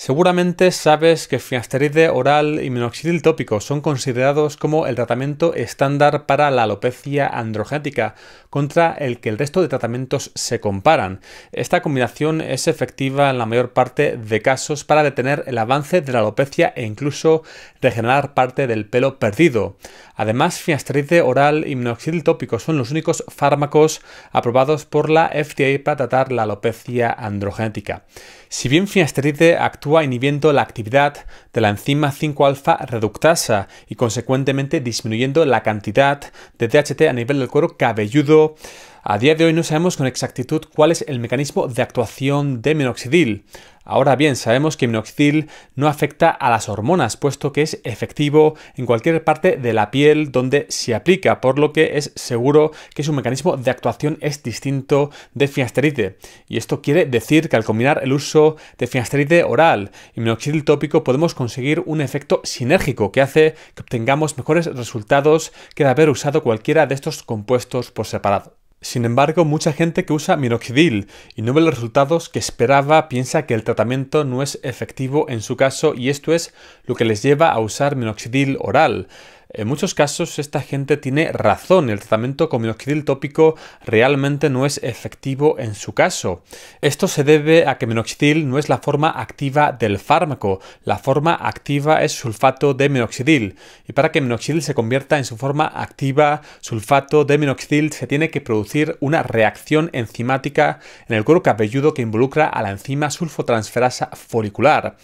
Seguramente sabes que finasteride oral y minoxidil tópico son considerados como el tratamiento estándar para la alopecia androgenética, contra el que el resto de tratamientos se comparan. Esta combinación es efectiva en la mayor parte de casos para detener el avance de la alopecia e incluso regenerar parte del pelo perdido. Además, finasteride oral y minoxidil tópico son los únicos fármacos aprobados por la FDA para tratar la alopecia androgenética. Si bien finasteride actúa inhibiendo la actividad de la enzima 5-alfa reductasa y consecuentemente disminuyendo la cantidad de DHT a nivel del cuero cabelludo, a día de hoy no sabemos con exactitud cuál es el mecanismo de actuación de minoxidil. Ahora bien, sabemos que minoxidil no afecta a las hormonas, puesto que es efectivo en cualquier parte de la piel donde se aplica, por lo que es seguro que su mecanismo de actuación es distinto de finasteride. Y esto quiere decir que al combinar el uso de finasteride oral y minoxidil tópico podemos conseguir un efecto sinérgico que hace que obtengamos mejores resultados que de haber usado cualquiera de estos compuestos por separado. Sin embargo, mucha gente que usa minoxidil y no ve los resultados que esperaba piensa que el tratamiento no es efectivo en su caso y esto es lo que les lleva a usar minoxidil oral. En muchos casos esta gente tiene razón, el tratamiento con minoxidil tópico realmente no es efectivo en su caso. Esto se debe a que minoxidil no es la forma activa del fármaco, la forma activa es sulfato de minoxidil y para que minoxidil se convierta en su forma activa, sulfato de minoxidil se tiene que producir una reacción enzimática en el cuero cabelludo que involucra a la enzima sulfotransferasa folicular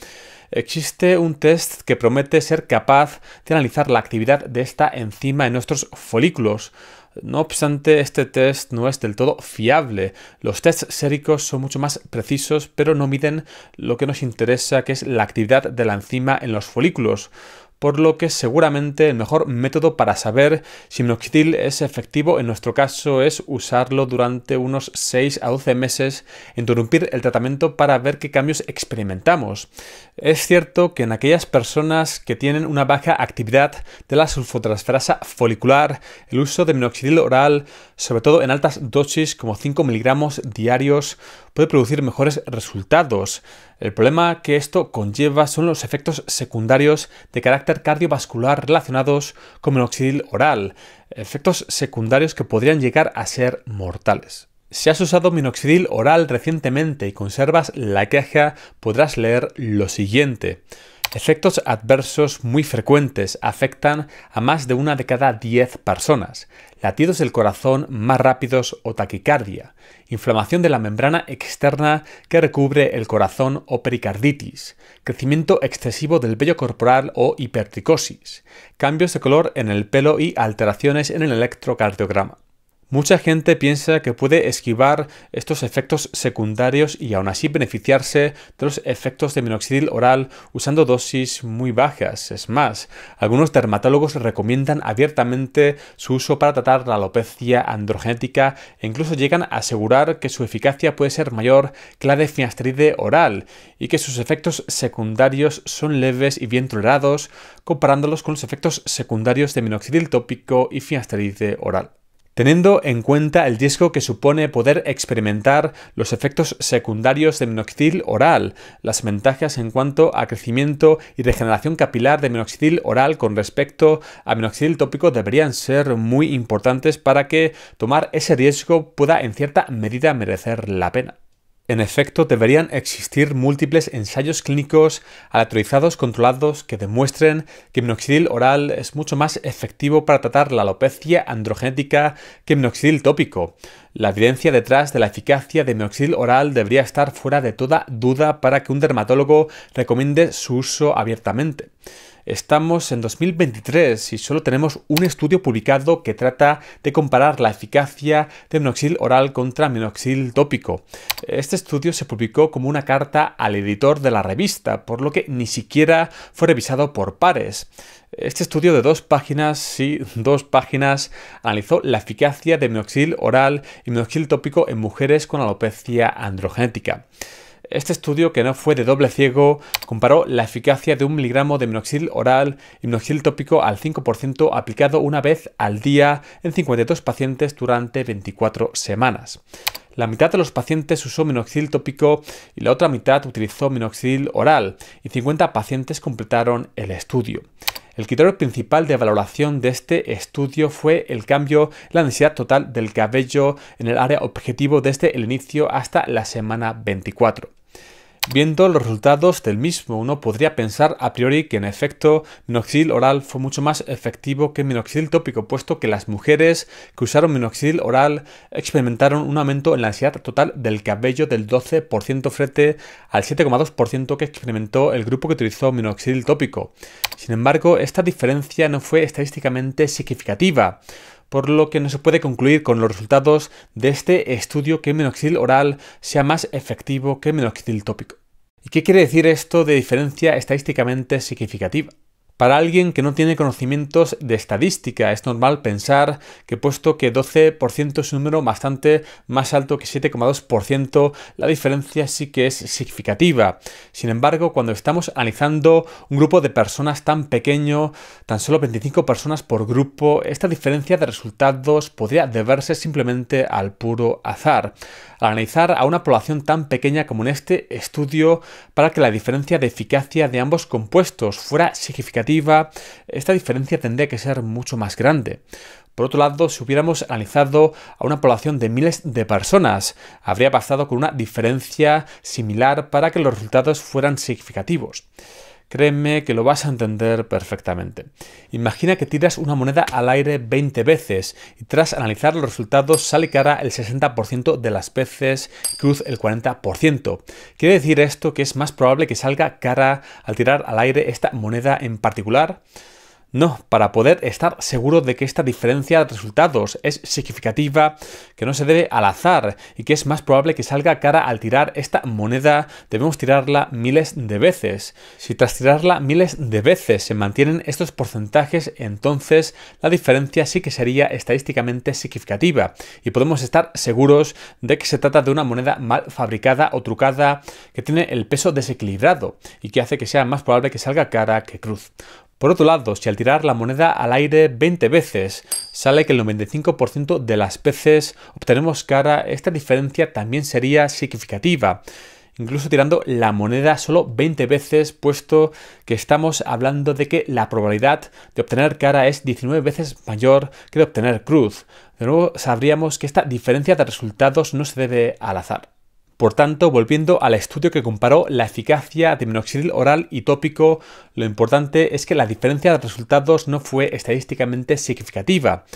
existe un test que promete ser capaz de analizar la actividad de esta enzima en nuestros folículos. No obstante, este test no es del todo fiable. Los tests séricos son mucho más precisos, pero no miden lo que nos interesa, que es la actividad de la enzima en los folículos por lo que seguramente el mejor método para saber si minoxidil es efectivo en nuestro caso es usarlo durante unos 6 a 12 meses, interrumpir el tratamiento para ver qué cambios experimentamos. Es cierto que en aquellas personas que tienen una baja actividad de la sulfotransferasa folicular, el uso de minoxidil oral, sobre todo en altas dosis como 5 miligramos diarios, puede producir mejores resultados. El problema que esto conlleva son los efectos secundarios de carácter cardiovascular relacionados con minoxidil oral, efectos secundarios que podrían llegar a ser mortales. Si has usado minoxidil oral recientemente y conservas la queja, podrás leer lo siguiente. Efectos adversos muy frecuentes afectan a más de una de cada 10 personas. Latidos del corazón más rápidos o taquicardia. Inflamación de la membrana externa que recubre el corazón o pericarditis. Crecimiento excesivo del vello corporal o hipertricosis. Cambios de color en el pelo y alteraciones en el electrocardiograma. Mucha gente piensa que puede esquivar estos efectos secundarios y aún así beneficiarse de los efectos de minoxidil oral usando dosis muy bajas. Es más, algunos dermatólogos recomiendan abiertamente su uso para tratar la alopecia androgenética e incluso llegan a asegurar que su eficacia puede ser mayor que la de finasteride oral y que sus efectos secundarios son leves y bien tolerados comparándolos con los efectos secundarios de minoxidil tópico y finasteride oral teniendo en cuenta el riesgo que supone poder experimentar los efectos secundarios de minoxidil oral, las ventajas en cuanto a crecimiento y regeneración capilar de minoxidil oral con respecto a minoxidil tópico deberían ser muy importantes para que tomar ese riesgo pueda en cierta medida merecer la pena. En efecto, deberían existir múltiples ensayos clínicos aleatorizados controlados que demuestren que minoxidil oral es mucho más efectivo para tratar la alopecia androgenética que minoxidil tópico. La evidencia detrás de la eficacia de minoxidil oral debería estar fuera de toda duda para que un dermatólogo recomiende su uso abiertamente. Estamos en 2023 y solo tenemos un estudio publicado que trata de comparar la eficacia de minoxil oral contra minoxil tópico. Este estudio se publicó como una carta al editor de la revista, por lo que ni siquiera fue revisado por pares. Este estudio de dos páginas, dos páginas, analizó la eficacia de minoxil oral y minoxil tópico en mujeres con alopecia androgenética. Este estudio, que no fue de doble ciego, comparó la eficacia de un miligramo de minoxidil oral y minoxidil tópico al 5% aplicado una vez al día en 52 pacientes durante 24 semanas. La mitad de los pacientes usó minoxidil tópico y la otra mitad utilizó minoxidil oral, y 50 pacientes completaron el estudio. El criterio principal de valoración de este estudio fue el cambio, la densidad total del cabello en el área objetivo desde el inicio hasta la semana 24. Viendo los resultados del mismo, uno podría pensar a priori que en efecto minoxidil oral fue mucho más efectivo que minoxidil tópico, puesto que las mujeres que usaron minoxidil oral experimentaron un aumento en la ansiedad total del cabello del 12% frente al 7,2% que experimentó el grupo que utilizó minoxidil tópico. Sin embargo, esta diferencia no fue estadísticamente significativa por lo que no se puede concluir con los resultados de este estudio que el minoxidil oral sea más efectivo que el minoxidil tópico. ¿Y qué quiere decir esto de diferencia estadísticamente significativa? Para alguien que no tiene conocimientos de estadística, es normal pensar que puesto que 12% es un número bastante más alto que 7,2%, la diferencia sí que es significativa. Sin embargo, cuando estamos analizando un grupo de personas tan pequeño, tan solo 25 personas por grupo, esta diferencia de resultados podría deberse simplemente al puro azar. Al analizar a una población tan pequeña como en este estudio, para que la diferencia de eficacia de ambos compuestos fuera significativa, esta diferencia tendría que ser mucho más grande. Por otro lado, si hubiéramos analizado a una población de miles de personas, habría pasado con una diferencia similar para que los resultados fueran significativos. Créeme que lo vas a entender perfectamente. Imagina que tiras una moneda al aire 20 veces y tras analizar los resultados sale cara el 60% de las veces, cruz el 40%. Quiere decir esto que es más probable que salga cara al tirar al aire esta moneda en particular. No, para poder estar seguro de que esta diferencia de resultados es significativa, que no se debe al azar y que es más probable que salga cara al tirar esta moneda, debemos tirarla miles de veces. Si tras tirarla miles de veces se mantienen estos porcentajes, entonces la diferencia sí que sería estadísticamente significativa y podemos estar seguros de que se trata de una moneda mal fabricada o trucada que tiene el peso desequilibrado y que hace que sea más probable que salga cara que cruz. Por otro lado, si al tirar la moneda al aire 20 veces sale que el 95% de las veces obtenemos cara, esta diferencia también sería significativa. Incluso tirando la moneda solo 20 veces, puesto que estamos hablando de que la probabilidad de obtener cara es 19 veces mayor que de obtener cruz. De nuevo, sabríamos que esta diferencia de resultados no se debe al azar. Por tanto, volviendo al estudio que comparó la eficacia de minoxidil oral y tópico, lo importante es que la diferencia de resultados no fue estadísticamente significativa.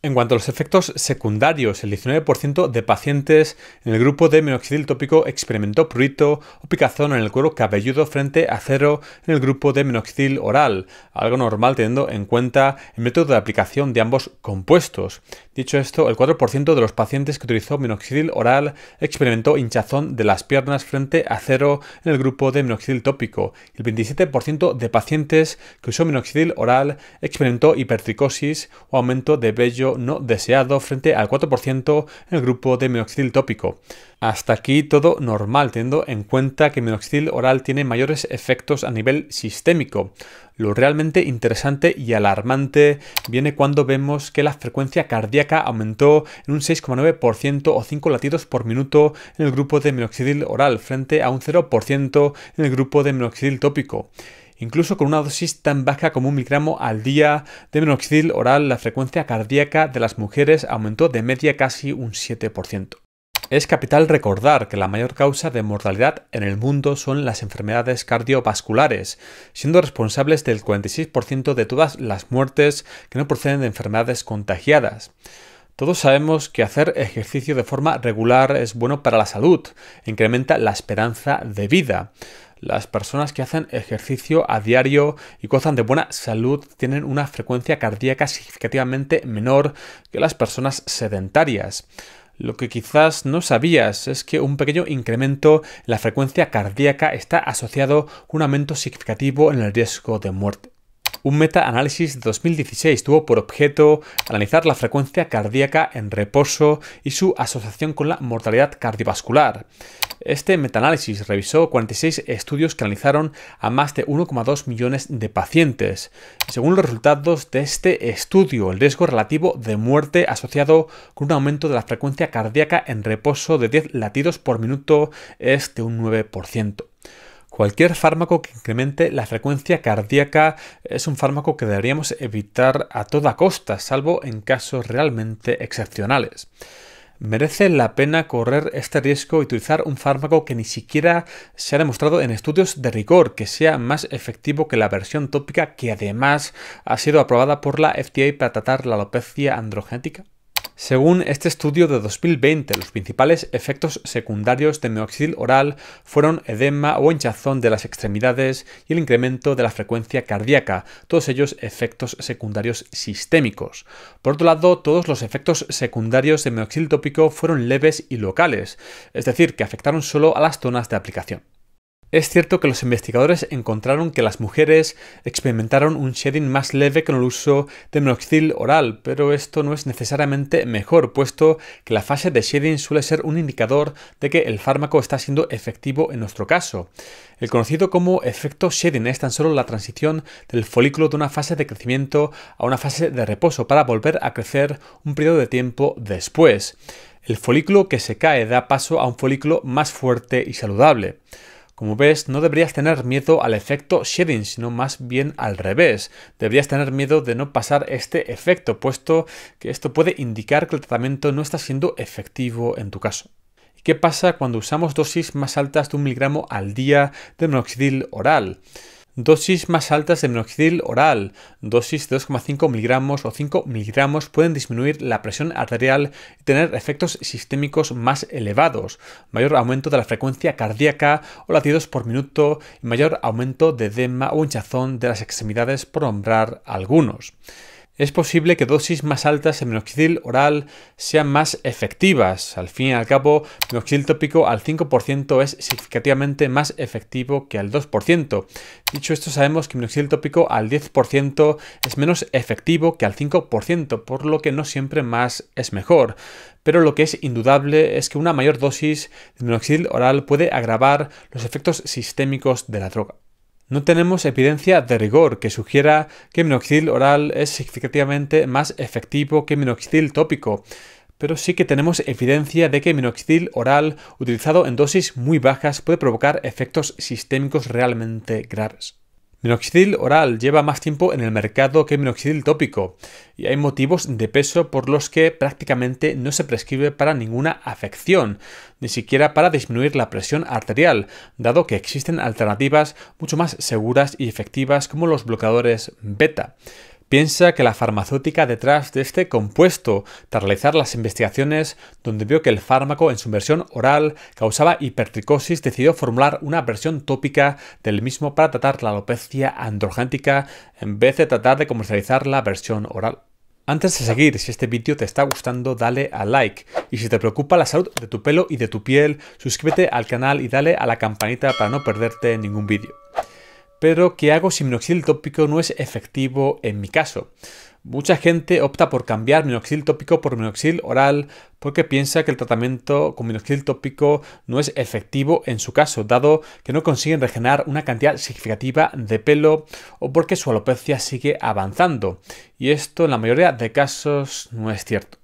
En cuanto a los efectos secundarios, el 19% de pacientes en el grupo de minoxidil tópico experimentó prurito o picazón en el cuero cabelludo frente a cero en el grupo de minoxidil oral, algo normal teniendo en cuenta el método de aplicación de ambos compuestos. Dicho esto, el 4% de los pacientes que utilizó minoxidil oral experimentó hinchazón de las piernas frente a cero en el grupo de minoxidil tópico. El 27% de pacientes que usó minoxidil oral experimentó hipertricosis o aumento de vello no deseado frente al 4% en el grupo de minoxidil tópico. Hasta aquí todo normal, teniendo en cuenta que el minoxidil oral tiene mayores efectos a nivel sistémico. Lo realmente interesante y alarmante viene cuando vemos que la frecuencia cardíaca aumentó en un 6,9% o 5 latidos por minuto en el grupo de minoxidil oral frente a un 0% en el grupo de minoxidil tópico. Incluso con una dosis tan baja como un miligramo al día de minoxidil oral, la frecuencia cardíaca de las mujeres aumentó de media casi un 7%. Es capital recordar que la mayor causa de mortalidad en el mundo son las enfermedades cardiovasculares, siendo responsables del 46% de todas las muertes que no proceden de enfermedades contagiadas. Todos sabemos que hacer ejercicio de forma regular es bueno para la salud, incrementa la esperanza de vida. Las personas que hacen ejercicio a diario y gozan de buena salud tienen una frecuencia cardíaca significativamente menor que las personas sedentarias. Lo que quizás no sabías es que un pequeño incremento en la frecuencia cardíaca está asociado a un aumento significativo en el riesgo de muerte. Un metaanálisis de 2016 tuvo por objeto analizar la frecuencia cardíaca en reposo y su asociación con la mortalidad cardiovascular. Este metaanálisis revisó 46 estudios que analizaron a más de 1,2 millones de pacientes. Según los resultados de este estudio, el riesgo relativo de muerte asociado con un aumento de la frecuencia cardíaca en reposo de 10 latidos por minuto es de un 9%. Cualquier fármaco que incremente la frecuencia cardíaca es un fármaco que deberíamos evitar a toda costa, salvo en casos realmente excepcionales. ¿Merece la pena correr este riesgo y utilizar un fármaco que ni siquiera se ha demostrado en estudios de rigor, que sea más efectivo que la versión tópica que además ha sido aprobada por la FDA para tratar la alopecia androgénica? Según este estudio de 2020, los principales efectos secundarios de meoxil oral fueron edema o hinchazón de las extremidades y el incremento de la frecuencia cardíaca, todos ellos efectos secundarios sistémicos. Por otro lado, todos los efectos secundarios de meoxil tópico fueron leves y locales, es decir, que afectaron solo a las zonas de aplicación. Es cierto que los investigadores encontraron que las mujeres experimentaron un shedding más leve con el uso de minoxidil oral, pero esto no es necesariamente mejor, puesto que la fase de shedding suele ser un indicador de que el fármaco está siendo efectivo en nuestro caso. El conocido como efecto shedding es tan solo la transición del folículo de una fase de crecimiento a una fase de reposo para volver a crecer un periodo de tiempo después. El folículo que se cae da paso a un folículo más fuerte y saludable. Como ves, no deberías tener miedo al efecto shedding, sino más bien al revés. Deberías tener miedo de no pasar este efecto, puesto que esto puede indicar que el tratamiento no está siendo efectivo en tu caso. qué pasa cuando usamos dosis más altas de un miligramo al día de monoxidil oral? Dosis más altas de minoxidil oral, dosis de 2,5 miligramos o 5 miligramos pueden disminuir la presión arterial y tener efectos sistémicos más elevados, mayor aumento de la frecuencia cardíaca o latidos por minuto y mayor aumento de edema o hinchazón de las extremidades por nombrar algunos es posible que dosis más altas de minoxidil oral sean más efectivas. Al fin y al cabo, minoxidil tópico al 5% es significativamente más efectivo que al 2%. Dicho esto, sabemos que minoxidil tópico al 10% es menos efectivo que al 5%, por lo que no siempre más es mejor. Pero lo que es indudable es que una mayor dosis de minoxidil oral puede agravar los efectos sistémicos de la droga. No tenemos evidencia de rigor que sugiera que minoxidil oral es significativamente más efectivo que minoxidil tópico, pero sí que tenemos evidencia de que minoxidil oral utilizado en dosis muy bajas puede provocar efectos sistémicos realmente graves. Minoxidil oral lleva más tiempo en el mercado que minoxidil tópico y hay motivos de peso por los que prácticamente no se prescribe para ninguna afección, ni siquiera para disminuir la presión arterial, dado que existen alternativas mucho más seguras y efectivas como los bloqueadores beta. Piensa que la farmacéutica detrás de este compuesto, tras realizar las investigaciones donde vio que el fármaco en su versión oral causaba hipertricosis, decidió formular una versión tópica del mismo para tratar la alopecia androgéntica en vez de tratar de comercializar la versión oral. Antes de seguir, si este vídeo te está gustando, dale a like. Y si te preocupa la salud de tu pelo y de tu piel, suscríbete al canal y dale a la campanita para no perderte ningún vídeo pero ¿qué hago si minoxidil tópico no es efectivo en mi caso. Mucha gente opta por cambiar minoxidil tópico por minoxidil oral porque piensa que el tratamiento con minoxidil tópico no es efectivo en su caso, dado que no consiguen regenerar una cantidad significativa de pelo o porque su alopecia sigue avanzando. Y esto en la mayoría de casos no es cierto.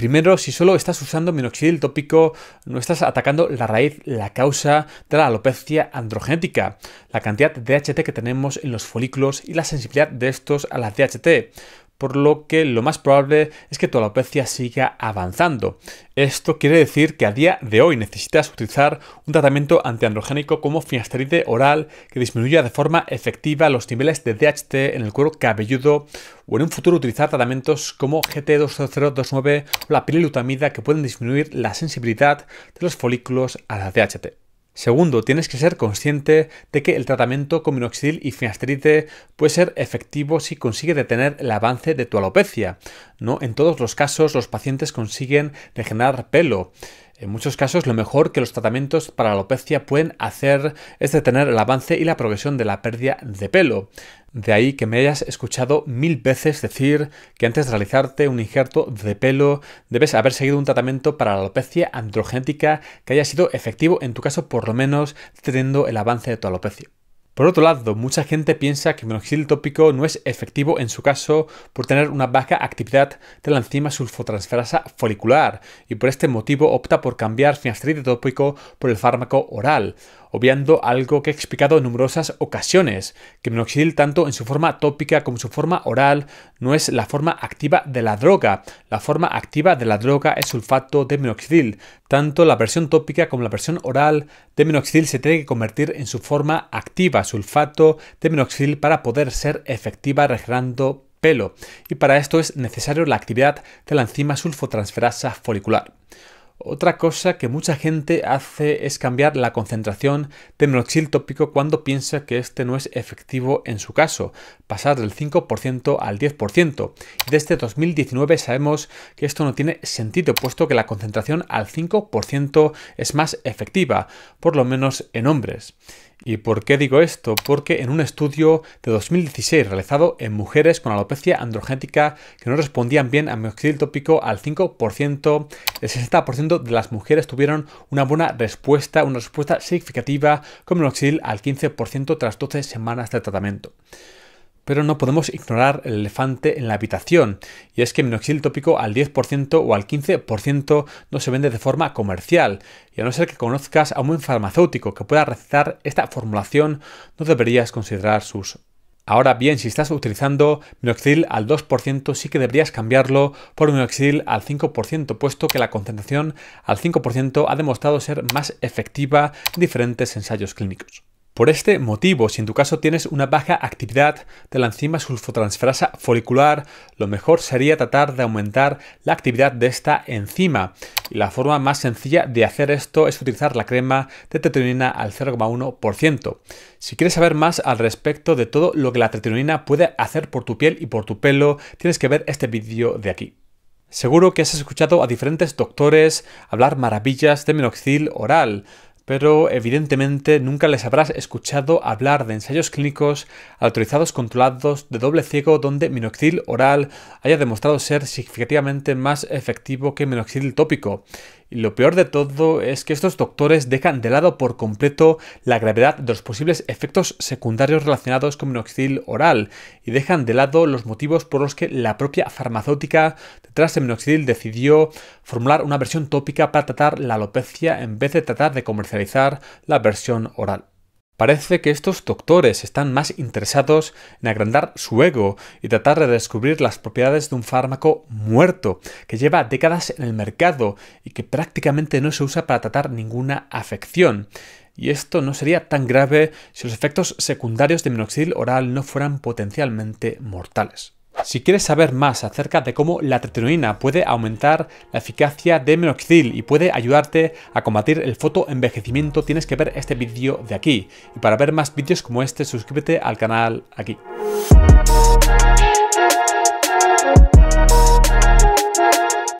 Primero, si solo estás usando minoxidil tópico, no estás atacando la raíz, la causa de la alopecia androgenética, la cantidad de DHT que tenemos en los folículos y la sensibilidad de estos a la DHT por lo que lo más probable es que tu alopecia siga avanzando. Esto quiere decir que a día de hoy necesitas utilizar un tratamiento antiandrogénico como finasteride oral que disminuya de forma efectiva los niveles de DHT en el cuero cabelludo o en un futuro utilizar tratamientos como GT20029 o la pirilutamida que pueden disminuir la sensibilidad de los folículos a la DHT. Segundo, tienes que ser consciente de que el tratamiento con minoxidil y finasteride puede ser efectivo si consigue detener el avance de tu alopecia. No en todos los casos los pacientes consiguen regenerar pelo. En muchos casos, lo mejor que los tratamientos para la alopecia pueden hacer es detener el avance y la progresión de la pérdida de pelo. De ahí que me hayas escuchado mil veces decir que antes de realizarte un injerto de pelo debes haber seguido un tratamiento para la alopecia androgénica que haya sido efectivo en tu caso por lo menos teniendo el avance de tu alopecia. Por otro lado, mucha gente piensa que el minoxidil tópico no es efectivo en su caso por tener una baja actividad de la enzima sulfotransferasa folicular y por este motivo opta por cambiar finasteride tópico por el fármaco oral obviando algo que he explicado en numerosas ocasiones, que minoxidil tanto en su forma tópica como en su forma oral no es la forma activa de la droga. La forma activa de la droga es sulfato de minoxidil. Tanto la versión tópica como la versión oral de minoxidil se tiene que convertir en su forma activa, sulfato de minoxidil, para poder ser efectiva regenerando pelo. Y para esto es necesario la actividad de la enzima sulfotransferasa folicular. Otra cosa que mucha gente hace es cambiar la concentración de meloxil tópico cuando piensa que este no es efectivo en su caso, pasar del 5% al 10%. Desde 2019 sabemos que esto no tiene sentido, puesto que la concentración al 5% es más efectiva, por lo menos en hombres. ¿Y por qué digo esto? Porque en un estudio de 2016 realizado en mujeres con alopecia androgénica que no respondían bien a minoxidil tópico al 5%, el 60% de las mujeres tuvieron una buena respuesta, una respuesta significativa con minoxidil al 15% tras 12 semanas de tratamiento. Pero no podemos ignorar el elefante en la habitación, y es que minoxidil tópico al 10% o al 15% no se vende de forma comercial, y a no ser que conozcas a un buen farmacéutico que pueda recetar esta formulación, no deberías considerar sus Ahora bien, si estás utilizando minoxidil al 2%, sí que deberías cambiarlo por minoxidil al 5%, puesto que la concentración al 5% ha demostrado ser más efectiva en diferentes ensayos clínicos. Por este motivo, si en tu caso tienes una baja actividad de la enzima sulfotransferasa folicular, lo mejor sería tratar de aumentar la actividad de esta enzima. Y la forma más sencilla de hacer esto es utilizar la crema de tetonina al 0,1%. Si quieres saber más al respecto de todo lo que la tetonina puede hacer por tu piel y por tu pelo, tienes que ver este vídeo de aquí. Seguro que has escuchado a diferentes doctores hablar maravillas de minoxidil oral, pero evidentemente nunca les habrás escuchado hablar de ensayos clínicos autorizados controlados de doble ciego donde minoxidil oral haya demostrado ser significativamente más efectivo que minoxidil tópico. Y lo peor de todo es que estos doctores dejan de lado por completo la gravedad de los posibles efectos secundarios relacionados con minoxidil oral y dejan de lado los motivos por los que la propia farmacéutica detrás de minoxidil decidió formular una versión tópica para tratar la alopecia en vez de tratar de comercializar la versión oral. Parece que estos doctores están más interesados en agrandar su ego y tratar de descubrir las propiedades de un fármaco muerto, que lleva décadas en el mercado y que prácticamente no se usa para tratar ninguna afección. Y esto no sería tan grave si los efectos secundarios de minoxidil oral no fueran potencialmente mortales. Si quieres saber más acerca de cómo la tretinoína puede aumentar la eficacia de minoxidil y puede ayudarte a combatir el fotoenvejecimiento, tienes que ver este vídeo de aquí. Y para ver más vídeos como este, suscríbete al canal aquí.